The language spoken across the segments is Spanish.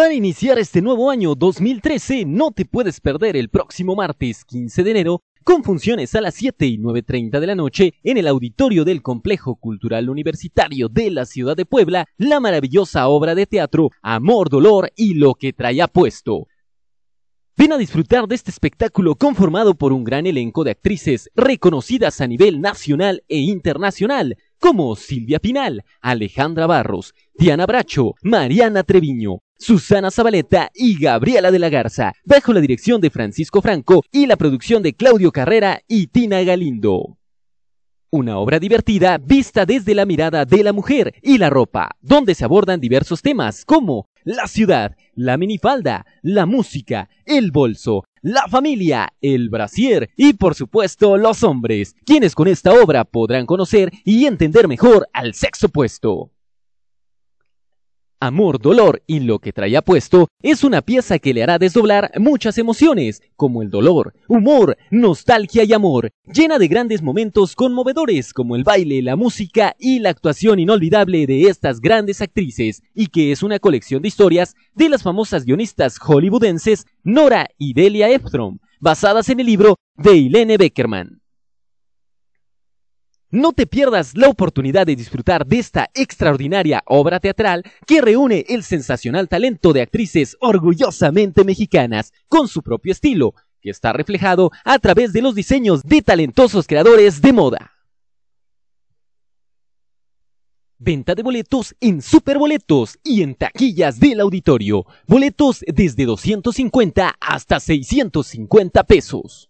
Para iniciar este nuevo año 2013, no te puedes perder el próximo martes 15 de enero, con funciones a las 7 y 9.30 de la noche, en el auditorio del Complejo Cultural Universitario de la Ciudad de Puebla, la maravillosa obra de teatro Amor, Dolor y lo que traía puesto. Ven a disfrutar de este espectáculo conformado por un gran elenco de actrices reconocidas a nivel nacional e internacional, como Silvia Pinal, Alejandra Barros, Diana Bracho, Mariana Treviño, Susana Zabaleta y Gabriela de la Garza, bajo la dirección de Francisco Franco y la producción de Claudio Carrera y Tina Galindo. Una obra divertida vista desde la mirada de la mujer y la ropa, donde se abordan diversos temas como la ciudad, la minifalda, la música, el bolso, la familia, el brasier y por supuesto los hombres, quienes con esta obra podrán conocer y entender mejor al sexo opuesto. Amor, Dolor y lo que trae puesto es una pieza que le hará desdoblar muchas emociones, como el dolor, humor, nostalgia y amor, llena de grandes momentos conmovedores como el baile, la música y la actuación inolvidable de estas grandes actrices, y que es una colección de historias de las famosas guionistas hollywoodenses Nora y Delia Ephron, basadas en el libro de Helene Beckerman. No te pierdas la oportunidad de disfrutar de esta extraordinaria obra teatral que reúne el sensacional talento de actrices orgullosamente mexicanas con su propio estilo, que está reflejado a través de los diseños de talentosos creadores de moda. Venta de boletos en Superboletos y en taquillas del auditorio. Boletos desde 250 hasta 650 pesos.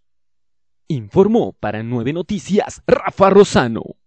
Informó para Nueve Noticias Rafa Rosano.